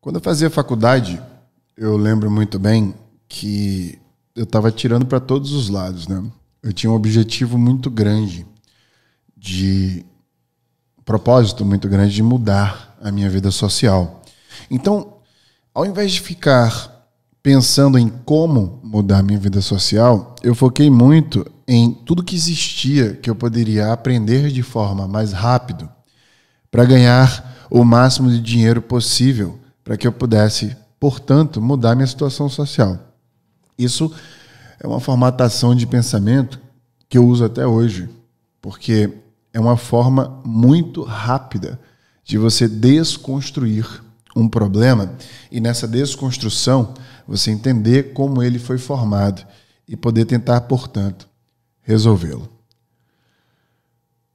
Quando eu fazia faculdade, eu lembro muito bem que eu estava tirando para todos os lados, né? Eu tinha um objetivo muito grande de um propósito muito grande de mudar a minha vida social. Então, ao invés de ficar pensando em como mudar a minha vida social, eu foquei muito em tudo que existia que eu poderia aprender de forma mais rápido para ganhar o máximo de dinheiro possível para que eu pudesse, portanto, mudar minha situação social. Isso é uma formatação de pensamento que eu uso até hoje, porque é uma forma muito rápida de você desconstruir um problema e nessa desconstrução você entender como ele foi formado e poder tentar, portanto, resolvê-lo.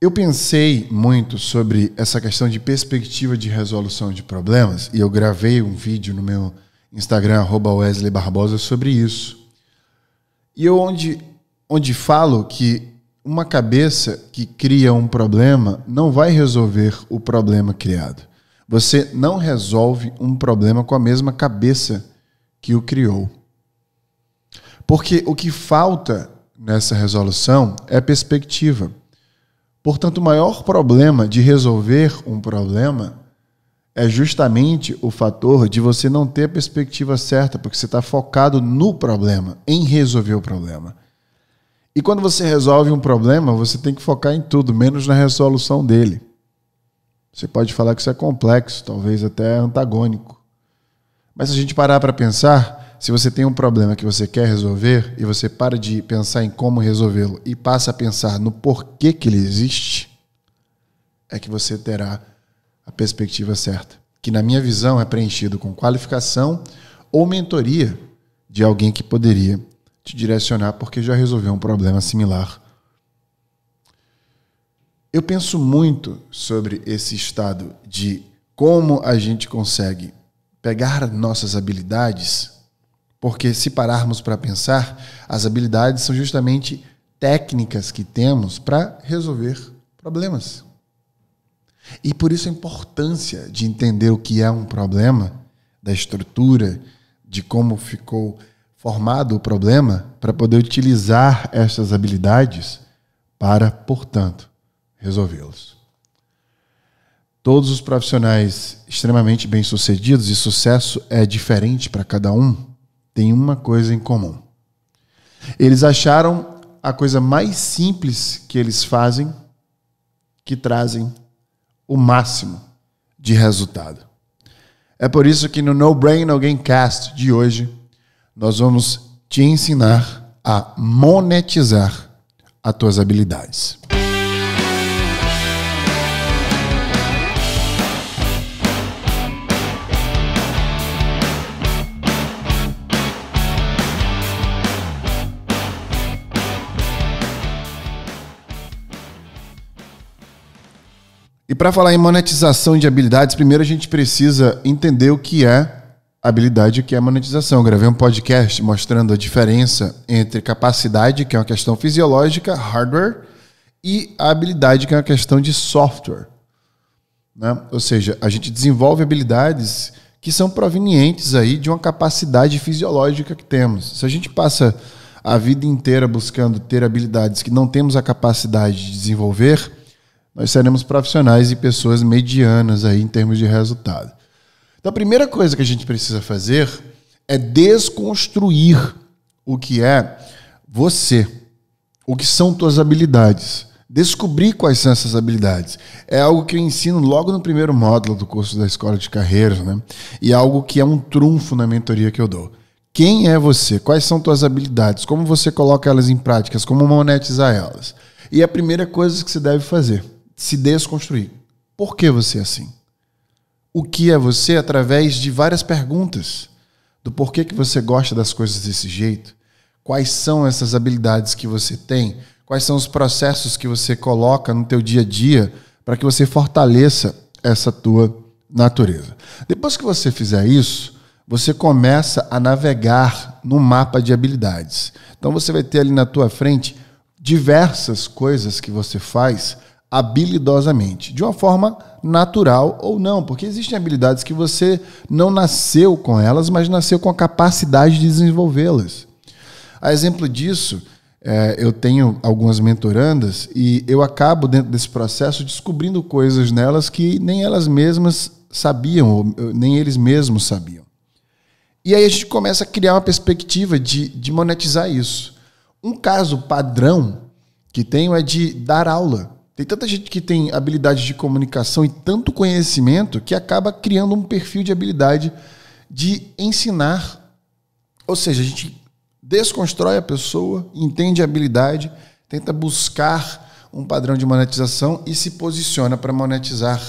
Eu pensei muito sobre essa questão de perspectiva de resolução de problemas e eu gravei um vídeo no meu Instagram, Wesley Barbosa, sobre isso. E eu onde, onde falo que uma cabeça que cria um problema não vai resolver o problema criado. Você não resolve um problema com a mesma cabeça que o criou. Porque o que falta nessa resolução é perspectiva. Portanto, o maior problema de resolver um problema é justamente o fator de você não ter a perspectiva certa, porque você está focado no problema, em resolver o problema. E quando você resolve um problema, você tem que focar em tudo, menos na resolução dele. Você pode falar que isso é complexo, talvez até antagônico. Mas se a gente parar para pensar, se você tem um problema que você quer resolver e você para de pensar em como resolvê-lo e passa a pensar no porquê que ele existe, é que você terá a perspectiva certa, que na minha visão é preenchido com qualificação ou mentoria de alguém que poderia te direcionar porque já resolveu um problema similar. Eu penso muito sobre esse estado de como a gente consegue pegar nossas habilidades porque se pararmos para pensar, as habilidades são justamente técnicas que temos para resolver problemas. E por isso a importância de entender o que é um problema, da estrutura, de como ficou formado o problema, para poder utilizar estas habilidades para, portanto, resolvê-los. Todos os profissionais extremamente bem-sucedidos e sucesso é diferente para cada um, têm uma coisa em comum. Eles acharam a coisa mais simples que eles fazem que trazem o máximo de resultado. É por isso que no No Brain No Game Cast de hoje, nós vamos te ensinar a monetizar as tuas habilidades. E para falar em monetização de habilidades, primeiro a gente precisa entender o que é habilidade e o que é monetização. Eu gravei um podcast mostrando a diferença entre capacidade, que é uma questão fisiológica, hardware, e a habilidade, que é uma questão de software. Né? Ou seja, a gente desenvolve habilidades que são provenientes aí de uma capacidade fisiológica que temos. Se a gente passa a vida inteira buscando ter habilidades que não temos a capacidade de desenvolver, nós seremos profissionais e pessoas medianas aí em termos de resultado. Então, a primeira coisa que a gente precisa fazer é desconstruir o que é você, o que são tuas habilidades. Descobrir quais são essas habilidades. É algo que eu ensino logo no primeiro módulo do curso da Escola de Carreiras, né? E é algo que é um trunfo na mentoria que eu dou. Quem é você? Quais são tuas habilidades? Como você coloca elas em práticas? Como monetizar elas? E a primeira coisa que você deve fazer se desconstruir. Por que você é assim? O que é você através de várias perguntas do porquê que você gosta das coisas desse jeito, quais são essas habilidades que você tem, quais são os processos que você coloca no teu dia a dia para que você fortaleça essa tua natureza. Depois que você fizer isso, você começa a navegar no mapa de habilidades. Então você vai ter ali na tua frente diversas coisas que você faz habilidosamente, de uma forma natural ou não, porque existem habilidades que você não nasceu com elas, mas nasceu com a capacidade de desenvolvê-las. A exemplo disso, é, eu tenho algumas mentorandas e eu acabo, dentro desse processo, descobrindo coisas nelas que nem elas mesmas sabiam, ou nem eles mesmos sabiam. E aí a gente começa a criar uma perspectiva de, de monetizar isso. Um caso padrão que tenho é de dar aula tem tanta gente que tem habilidade de comunicação e tanto conhecimento que acaba criando um perfil de habilidade de ensinar. Ou seja, a gente desconstrói a pessoa, entende a habilidade, tenta buscar um padrão de monetização e se posiciona para monetizar.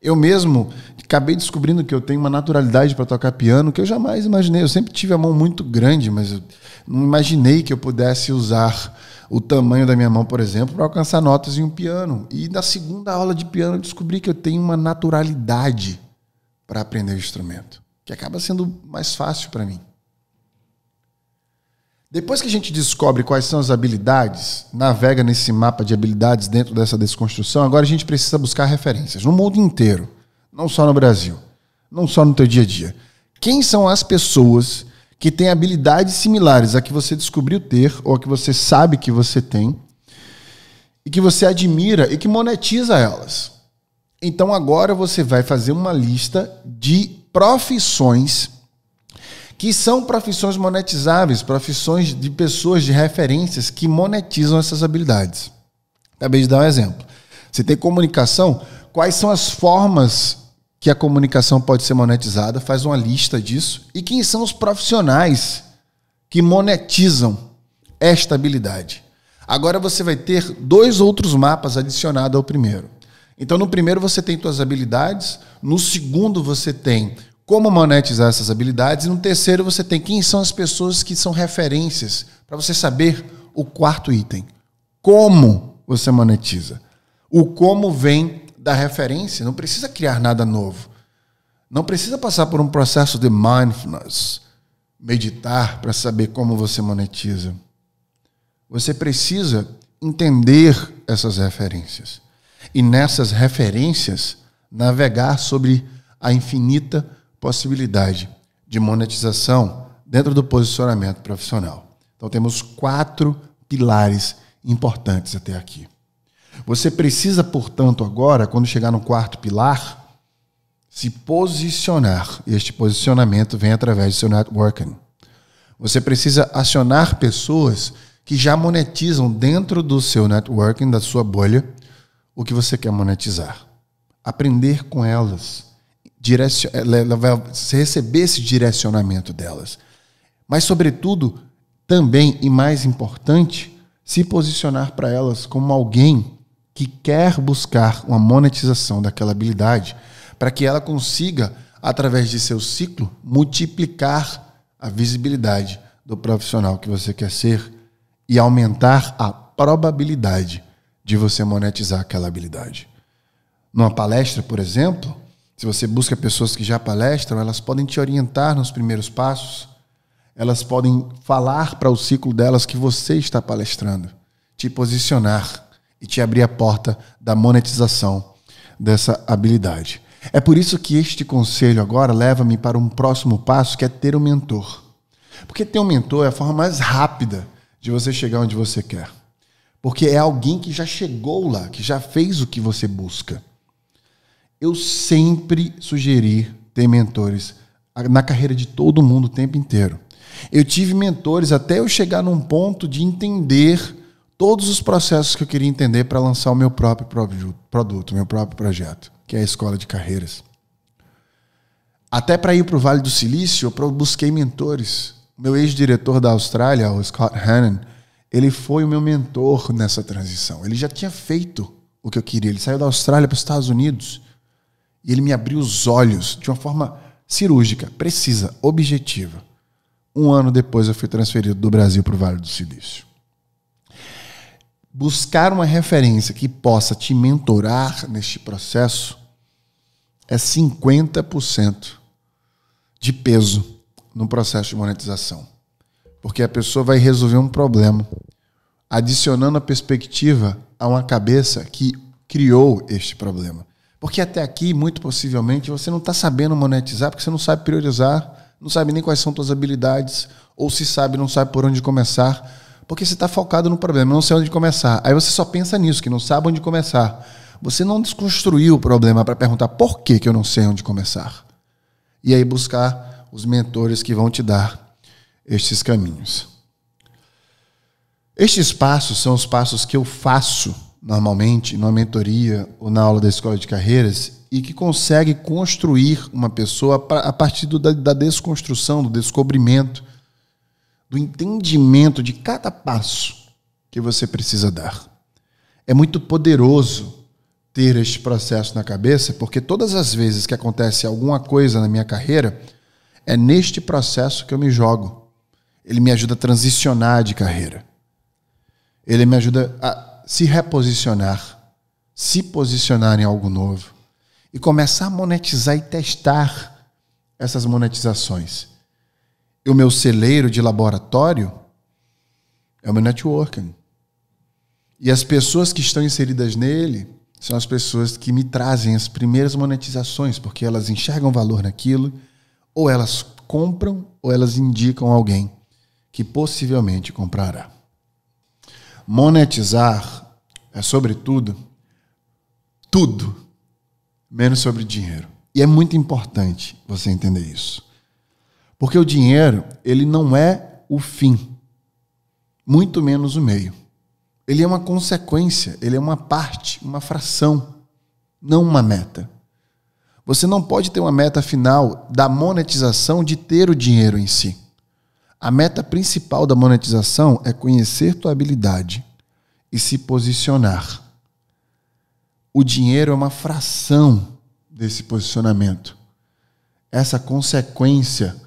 Eu mesmo acabei descobrindo que eu tenho uma naturalidade para tocar piano que eu jamais imaginei. Eu sempre tive a mão muito grande, mas eu não imaginei que eu pudesse usar o tamanho da minha mão, por exemplo, para alcançar notas em um piano. E na segunda aula de piano eu descobri que eu tenho uma naturalidade para aprender o instrumento, que acaba sendo mais fácil para mim. Depois que a gente descobre quais são as habilidades, navega nesse mapa de habilidades dentro dessa desconstrução, agora a gente precisa buscar referências no mundo inteiro, não só no Brasil, não só no teu dia a dia. Quem são as pessoas que tem habilidades similares à que você descobriu ter ou a que você sabe que você tem e que você admira e que monetiza elas. Então agora você vai fazer uma lista de profissões que são profissões monetizáveis, profissões de pessoas de referências que monetizam essas habilidades. Acabei de dar um exemplo. Você tem comunicação, quais são as formas que a comunicação pode ser monetizada, faz uma lista disso e quem são os profissionais que monetizam esta habilidade. Agora você vai ter dois outros mapas adicionados ao primeiro. Então no primeiro você tem suas habilidades, no segundo você tem como monetizar essas habilidades e no terceiro você tem quem são as pessoas que são referências para você saber o quarto item. Como você monetiza? O como vem da referência, não precisa criar nada novo. Não precisa passar por um processo de mindfulness, meditar para saber como você monetiza. Você precisa entender essas referências e nessas referências navegar sobre a infinita possibilidade de monetização dentro do posicionamento profissional. Então temos quatro pilares importantes até aqui. Você precisa, portanto, agora, quando chegar no quarto pilar, se posicionar. Este posicionamento vem através do seu networking. Você precisa acionar pessoas que já monetizam dentro do seu networking, da sua bolha, o que você quer monetizar. Aprender com elas. Direcion... Eh, receber esse direcionamento delas. Mas, sobretudo, também e mais importante, se posicionar para elas como alguém que quer buscar uma monetização daquela habilidade para que ela consiga, através de seu ciclo, multiplicar a visibilidade do profissional que você quer ser e aumentar a probabilidade de você monetizar aquela habilidade. Numa palestra, por exemplo, se você busca pessoas que já palestram, elas podem te orientar nos primeiros passos, elas podem falar para o ciclo delas que você está palestrando, te posicionar e te abrir a porta da monetização dessa habilidade. É por isso que este conselho agora leva-me para um próximo passo, que é ter um mentor. Porque ter um mentor é a forma mais rápida de você chegar onde você quer. Porque é alguém que já chegou lá, que já fez o que você busca. Eu sempre sugeri ter mentores na carreira de todo mundo o tempo inteiro. Eu tive mentores até eu chegar num ponto de entender todos os processos que eu queria entender para lançar o meu próprio produto, meu próprio projeto, que é a escola de carreiras. Até para ir para o Vale do Silício, eu busquei mentores. Meu ex-diretor da Austrália, o Scott Hannon, ele foi o meu mentor nessa transição. Ele já tinha feito o que eu queria. Ele saiu da Austrália para os Estados Unidos e ele me abriu os olhos de uma forma cirúrgica, precisa, objetiva. Um ano depois, eu fui transferido do Brasil para o Vale do Silício buscar uma referência que possa te mentorar neste processo é 50% de peso no processo de monetização. Porque a pessoa vai resolver um problema adicionando a perspectiva a uma cabeça que criou este problema. Porque até aqui, muito possivelmente, você não está sabendo monetizar porque você não sabe priorizar, não sabe nem quais são suas habilidades, ou se sabe, não sabe por onde começar porque você está focado no problema, não sei onde começar. Aí você só pensa nisso, que não sabe onde começar. Você não desconstruiu o problema para perguntar por que, que eu não sei onde começar. E aí buscar os mentores que vão te dar estes caminhos. Estes passos são os passos que eu faço normalmente numa mentoria ou na aula da escola de carreiras e que consegue construir uma pessoa a partir da, desconstrução, do descobrimento do entendimento de cada passo que você precisa dar. É muito poderoso ter este processo na cabeça, porque todas as vezes que acontece alguma coisa na minha carreira, é neste processo que eu me jogo. Ele me ajuda a transicionar de carreira. Ele me ajuda a se reposicionar, se posicionar em algo novo e começar a monetizar e testar essas monetizações o meu celeiro de laboratório é o meu networking. E as pessoas que estão inseridas nele são as pessoas que me trazem as primeiras monetizações, porque elas enxergam valor naquilo, ou elas compram, ou elas indicam alguém que possivelmente comprará. Monetizar é, sobretudo, tudo menos sobre dinheiro. E é muito importante você entender isso. Porque o dinheiro, ele não é o fim, muito menos o meio. Ele é uma consequência, ele é uma parte, uma fração, não uma meta. Você não pode ter uma meta final da monetização de ter o dinheiro em si. A meta principal da monetização é conhecer tua habilidade e se posicionar. O dinheiro é uma fração desse posicionamento. Essa consequência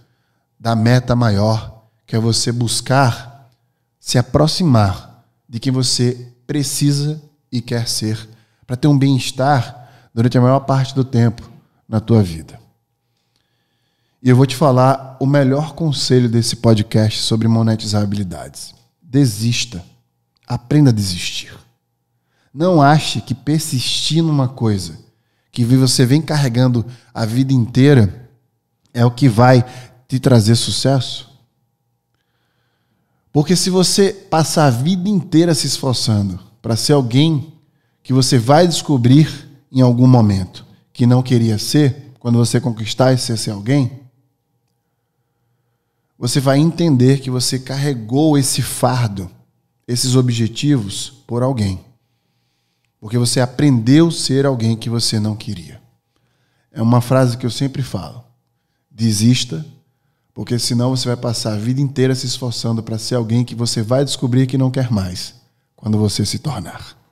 da meta maior, que é você buscar se aproximar de quem você precisa e quer ser, para ter um bem-estar durante a maior parte do tempo na tua vida. E eu vou te falar o melhor conselho desse podcast sobre monetizar habilidades. Desista. Aprenda a desistir. Não ache que persistir numa coisa que você vem carregando a vida inteira é o que vai te trazer sucesso? Porque se você passar a vida inteira se esforçando para ser alguém que você vai descobrir em algum momento que não queria ser, quando você conquistar e ser, ser alguém, você vai entender que você carregou esse fardo, esses objetivos por alguém. Porque você aprendeu a ser alguém que você não queria. É uma frase que eu sempre falo. Desista porque senão você vai passar a vida inteira se esforçando para ser alguém que você vai descobrir que não quer mais quando você se tornar.